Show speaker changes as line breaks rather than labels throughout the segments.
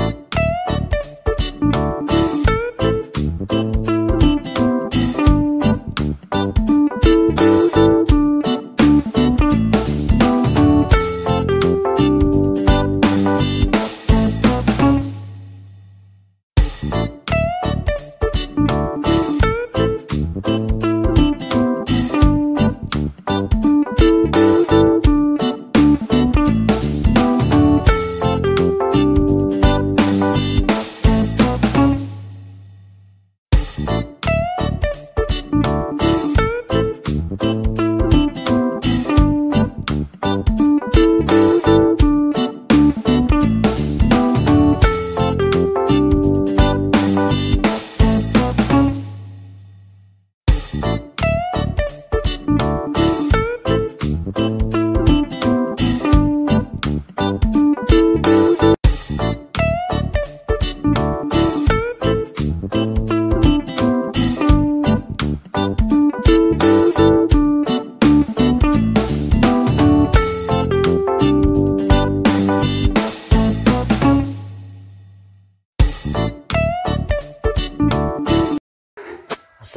you.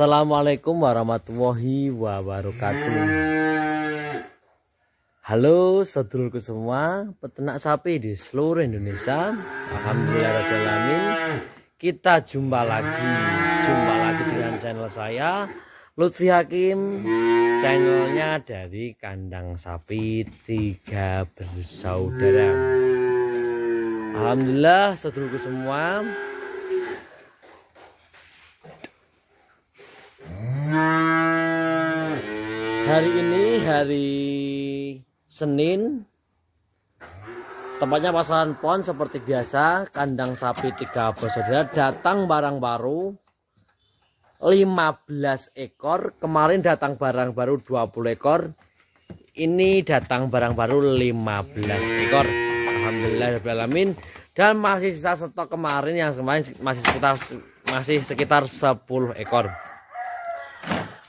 Assalamualaikum warahmatullahi wabarakatuh Halo sedulurku semua peternak sapi di seluruh Indonesia Alhamdulillah Kita jumpa lagi Jumpa lagi dengan channel saya Lutfi Hakim Channelnya dari kandang sapi tiga bersaudara Alhamdulillah sedulurku semua Hari ini hari Senin Tempatnya pasaran pon seperti biasa, kandang sapi tiga bersaudara, datang barang baru 15 ekor, kemarin datang barang baru 20 ekor, ini datang barang baru 15 ekor. Alhamdulillah alamin dan masih sisa stok kemarin yang kemarin masih sekitar masih sekitar 10 ekor.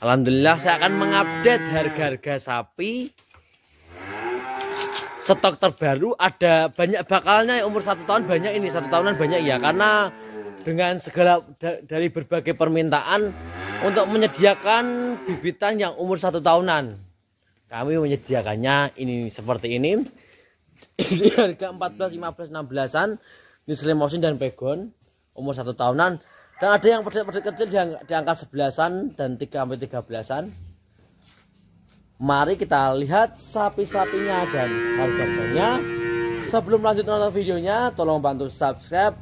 Alhamdulillah saya akan mengupdate harga-harga sapi. Stok terbaru ada banyak bakalnya umur satu tahun banyak ini satu tahunan banyak ya karena dengan segala dari berbagai permintaan untuk menyediakan bibitan yang umur satu tahunan kami menyediakannya ini seperti ini ini harga 14, 15, 16an ini Slim dan Pegon umur satu tahunan dan ada yang pedet-pedet kecil di, di angka sebelasan dan 3 sampai 13-an. Mari kita lihat sapi-sapinya dan harga-harganya. Sebelum lanjut nonton videonya, tolong bantu subscribe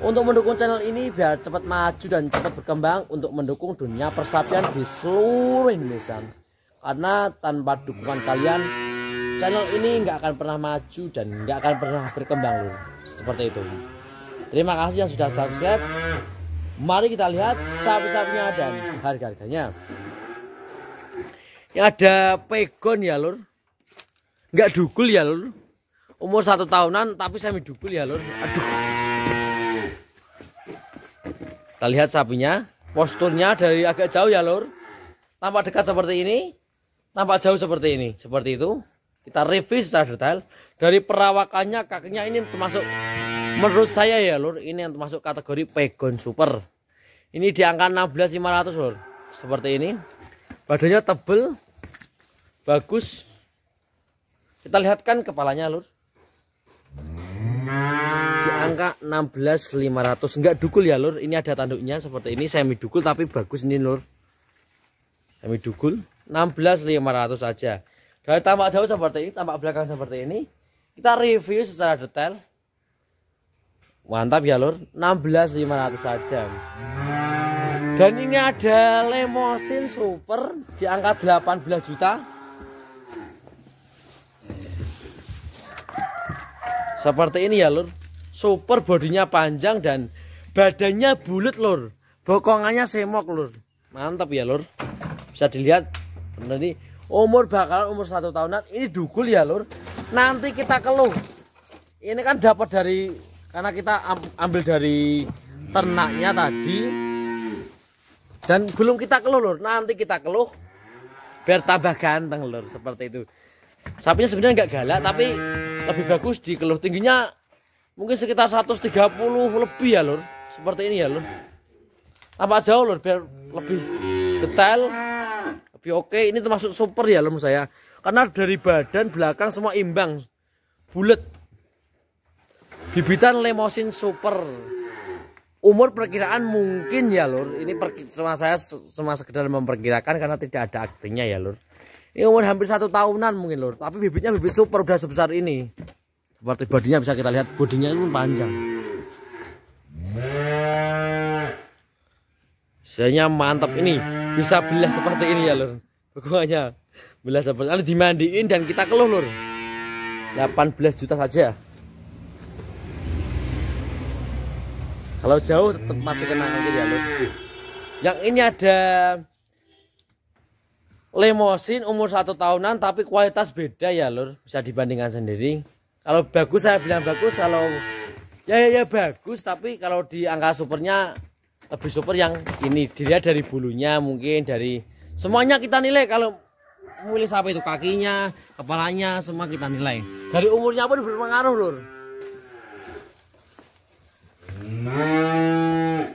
untuk mendukung channel ini biar cepat maju dan cepat berkembang untuk mendukung dunia persapian di seluruh Indonesia. Karena tanpa dukungan kalian, channel ini nggak akan pernah maju dan nggak akan pernah berkembang loh. Seperti itu. Terima kasih yang sudah subscribe. Mari kita lihat sapi-sapinya dan harga-harganya. Ini ada pegon ya lur. nggak dukul ya lur. Umur satu tahunan tapi semi dukul ya lur. Aduh. Kita lihat sapinya. Posturnya dari agak jauh ya lur. Tampak dekat seperti ini. Tampak jauh seperti ini. Seperti itu. Kita review secara detail. Dari perawakannya kakinya ini termasuk menurut saya ya lur ini yang termasuk kategori pegon super ini di angka 16500 lur seperti ini badannya tebel bagus kita lihatkan kepalanya lur di angka 16500 enggak dukul ya lur ini ada tanduknya seperti ini semi dukul tapi bagus ini lur semi dukul 16500 aja dari tampak jauh seperti ini tampak belakang seperti ini kita review secara detail mantap ya lur 16.500 saja dan ini ada lemosin super di angka 18 juta seperti ini ya lur super bodinya panjang dan badannya bulat lur bokongannya semok lur mantap ya lur bisa dilihat bener nih umur bakal umur satu tahunan ini dugul ya lur nanti kita keluh ini kan dapat dari karena kita ambil dari ternaknya tadi dan belum kita keluh lor. nanti kita keluh biar tambah ganteng lor seperti itu sapinya sebenarnya nggak galak tapi lebih bagus di keluh tingginya mungkin sekitar 130 lebih ya lor seperti ini ya lor tambah jauh lor biar lebih detail lebih oke ini termasuk super ya lor saya karena dari badan belakang semua imbang bulat bibitan lemosin super umur perkiraan mungkin ya lur ini semua saya semua sekedar memperkirakan karena tidak ada aktingnya ya lur ini umur hampir satu tahunan mungkin lur tapi bibitnya bibit super udah sebesar ini seperti bodinya bisa kita lihat bodinya itu panjang Sebenarnya mantap ini bisa belah seperti ini ya lur pokoknya belah seperti ini dimandiin dan kita keluh lur 18 juta saja kalau jauh tetap masih kena nanti ya Lur yang ini ada limosin umur satu tahunan tapi kualitas beda ya Lur bisa dibandingkan sendiri kalau bagus saya bilang bagus kalau ya ya, ya bagus tapi kalau di angka supernya lebih super yang ini dilihat dari bulunya mungkin dari semuanya kita nilai kalau milih sapi itu kakinya kepalanya semua kita nilai dari umurnya pun berpengaruh Lur Nah.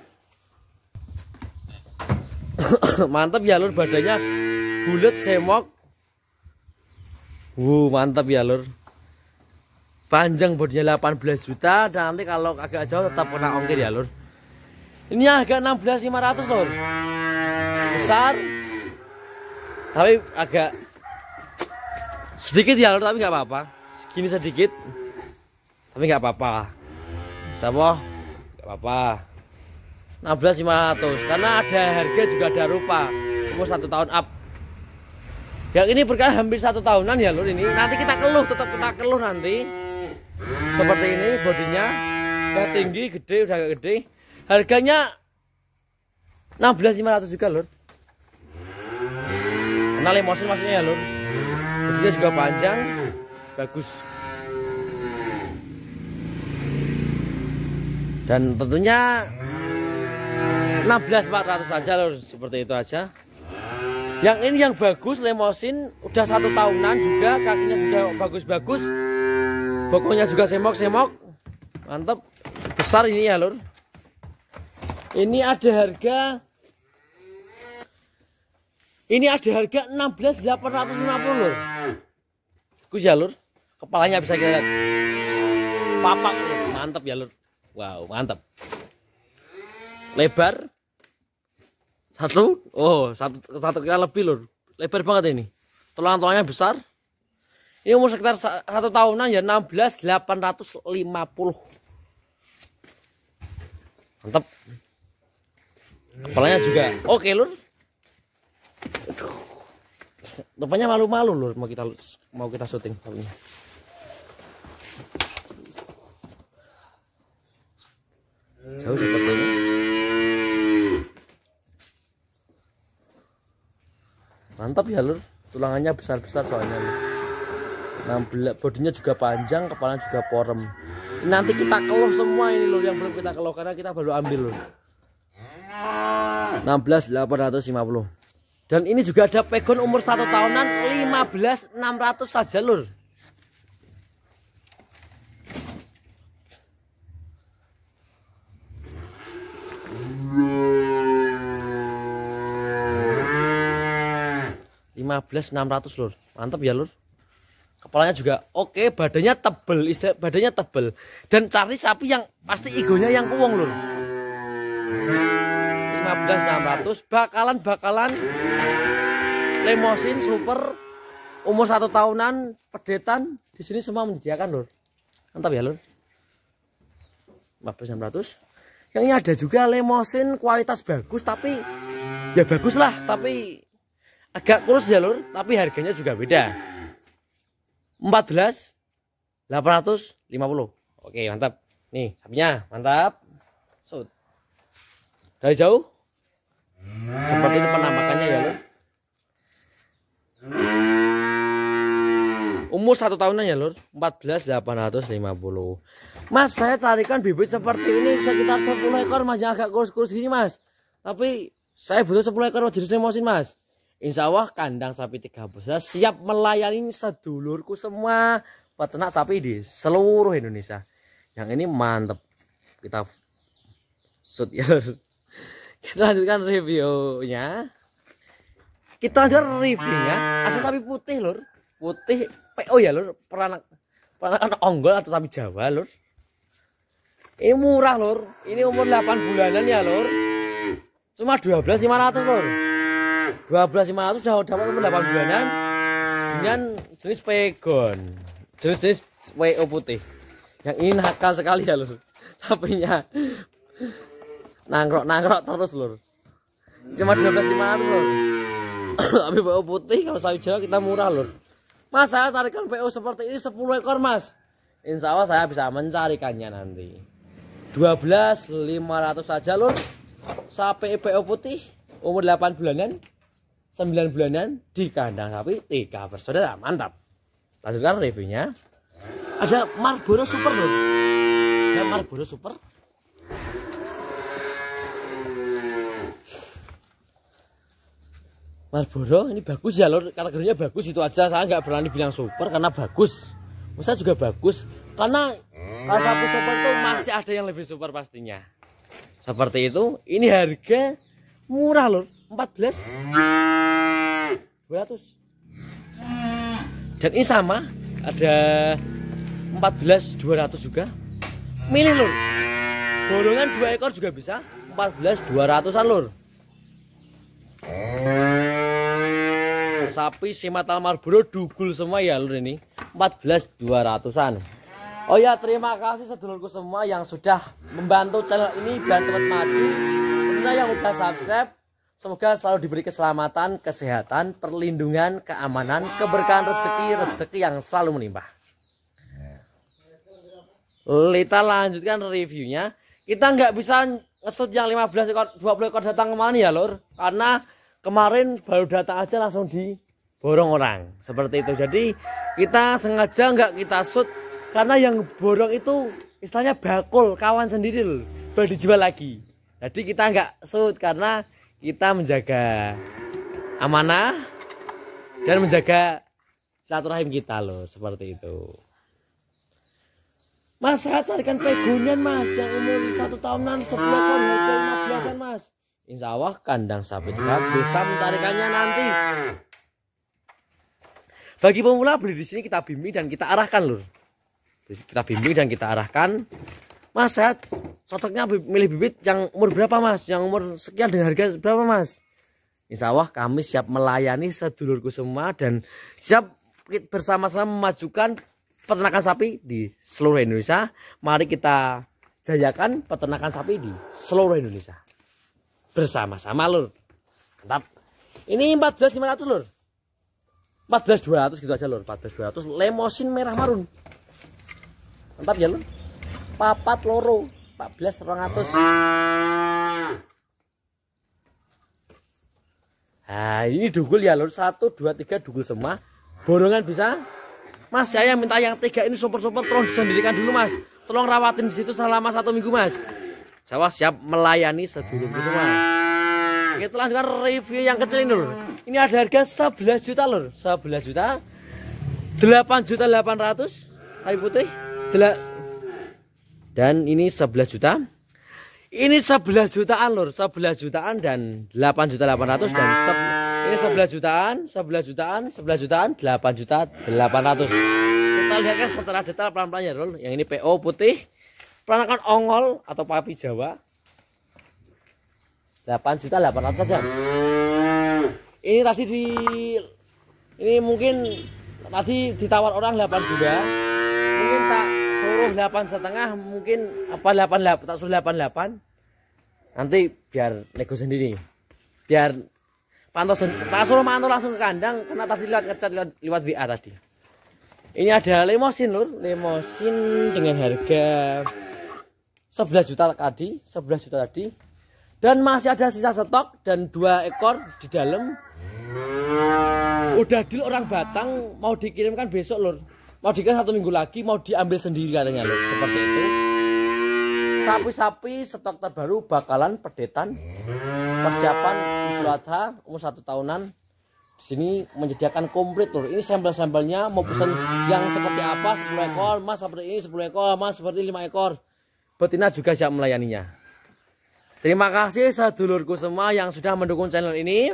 mantap ya lur badannya bulat semok wow mantap ya lur panjang bodinya 18 juta dan nanti kalau agak jauh tetap kena ongkir ya lur ini agak 16.500 lur besar tapi agak sedikit ya lur tapi nggak apa-apa segini sedikit tapi nggak apa-apa sama apa-apa 16.500 karena ada harga juga ada rupa umur satu tahun up yang ini berkah hampir satu tahunan ya lur ini nanti kita keluh tetap kita keluh nanti seperti ini bodinya udah tinggi gede udah gede harganya 16.500 juga lur kenal emosi maksudnya ya lur bodinya juga panjang bagus dan tentunya 16.400 400 loh seperti itu aja yang ini yang bagus lemosin udah satu tahunan juga kakinya sudah bagus-bagus pokoknya juga semok-semok mantep besar ini ya lor ini ada harga ini ada harga 16.850 lur ya lor kepalanya bisa kita lihat papak mantap ya lor Wow, mantap. Lebar satu, oh satu satu kali lebih lur. Lebar banget ini. Tulang-tulangnya besar. Ini umur sekitar satu tahunan ya 16.850. Mantap. Kepalanya juga oke okay, lur. Aduh. malu-malu lur mau kita mau kita syuting tapi. mantap ya lur tulangannya besar-besar soalnya nah 16 bodinya juga panjang kepala juga porem nanti kita keluh semua ini lur yang belum kita keluh karena kita baru ambil lur 16.850 dan ini juga ada pegon umur satu tahunan 15.600 saja lur 15600 lur mantap ya lur kepalanya juga oke badannya tebel badannya tebel dan cari sapi yang pasti igonya yang kuwong lur 15600 bakalan bakalan lemosin super umur satu tahunan pedetan di sini semua menyediakan lur mantap ya lur 15600 yang ini ada juga lemosin kualitas bagus tapi ya bagus lah tapi Agak kurus jalur, tapi harganya juga beda. 14 850. Oke, mantap. Nih, sapinya mantap. Sud. Dari jauh. Seperti itu penampakannya ya, Lur. Umur satu tahunan ya, Lur. 14.850. Mas, saya carikan bibit seperti ini sekitar 10 ekor, Mas, yang agak kurus-kurus gini, Mas. Tapi saya butuh 10 ekor jenis limosin, Mas. Insya Allah kandang sapi tiga busa siap melayani sedulurku semua peternak sapi di seluruh Indonesia. Yang ini mantep. Kita shoot ya. Kita lanjutkan reviewnya. Kita lanjutkan reviewnya. Ada sapi putih lur. Putih PO oh ya lur. Peranak peranakan onggol atau sapi Jawa lur. Ini murah lur. Ini umur 8 bulanan ya lur. Cuma dua belas lima ratus lur. 12500 sudah dapat umur 8 bulanan dengan jenis pegon. Jenis-jenis WO putih. Yang ini nakal sekali ya, Lur. tapi nya nangrok-nangrok terus, Lur. Cuma 12500, Lur. Tapi WO putih kalau saya jual kita murah, Lur. Mas, saya tarikan wo seperti ini 10 ekor, Mas. Insya Allah saya bisa mencarikannya nanti. 12.500 saja, Lur. Sampai wo putih umur 8 bulanan 9 bulanan di kandang sapi 3 bersaudara. Mantap. Lanjutkan reviewnya. Ada Marlboro Super loh. Ada Marlboro Super. Marlboro ini bagus ya lor kategorinya bagus itu aja saya nggak berani bilang super karena bagus Musa juga bagus karena kalau satu super tuh masih ada yang lebih super pastinya seperti itu ini harga murah lor 14 200 dan ini sama ada 14 200 juga milih lur borongan dua ekor juga bisa 14 200an lur sapi simatal marburo dugul semua ya lur ini 14 200an Oh ya terima kasih sedulurku semua yang sudah membantu channel ini biar cepat maju. Tentunya yang udah subscribe Semoga selalu diberi keselamatan, kesehatan, perlindungan, keamanan, keberkahan rezeki, rezeki yang selalu melimpah. Kita lanjutkan reviewnya. Kita nggak bisa ngesut yang 15 ekor, 20 ekor datang kemana ya lor. Karena kemarin baru datang aja langsung diborong orang. Seperti itu. Jadi kita sengaja nggak kita shoot. Karena yang borong itu istilahnya bakul, kawan sendiri loh. Baru dijual lagi. Jadi kita nggak shoot karena kita menjaga amanah dan menjaga satu rahim kita loh seperti itu Mas saya carikan pegunian mas yang umur satu tahunan sebelah tahun lima belasan mas Insya Allah kandang sapi juga bisa mencarikannya nanti bagi pemula beli di sini kita bimbing dan kita arahkan loh kita bimbing dan kita arahkan Mas saya cocoknya milih bibit yang umur berapa mas? Yang umur sekian dan harga berapa mas? Insya Allah kami siap melayani sedulurku semua dan siap bersama-sama memajukan peternakan sapi di seluruh Indonesia. Mari kita jayakan peternakan sapi di seluruh Indonesia. Bersama-sama lur. Mantap. Ini 14.500 lur. 14.200 gitu aja lur. 14.200 lemosin merah marun. Mantap ya lur papat loro 14 200 nah ini dugul ya lor 1 2 3 dugul semua borongan bisa Mas saya minta yang tiga ini super-super tolong disendirikan dulu mas tolong rawatin disitu situ selama satu minggu mas saya siap melayani sedulur semua kita lanjutkan review yang kecil ini lor. ini ada harga 11 juta lor 11 juta 8 juta 800 kayu putih dan ini 11 juta. Ini 11 jutaan lur, 11 jutaan dan 8 juta 800 dan ini 11 jutaan, 11 jutaan, 11 jutaan, 8 juta 800. Kita lihat kan setelah detail pelan-pelan ya lur. Yang ini PO putih, peranakan ongol atau papi Jawa. 8 juta 800 saja. Ini tadi di ini mungkin tadi ditawar orang 8 juta delapan setengah mungkin apa delapan tak suruh delapan nanti biar nego sendiri biar pantau sendiri tak suruh mantau langsung ke kandang karena tadi lewat ngecat lewat, lewat WA tadi ini ada limosin lur limosin dengan harga 11 juta tadi 11 juta tadi dan masih ada sisa stok dan dua ekor di dalam udah deal orang Batang mau dikirimkan besok lur mau dikasih satu minggu lagi mau diambil sendiri katanya loh. seperti itu sapi-sapi stok terbaru bakalan perdetan persiapan Idul Adha umur satu tahunan di sini menyediakan komplit loh ini sampel-sampelnya mau pesan yang seperti apa 10 ekor mas seperti ini 10 ekor mas seperti lima ekor betina juga siap melayaninya terima kasih sedulurku semua yang sudah mendukung channel ini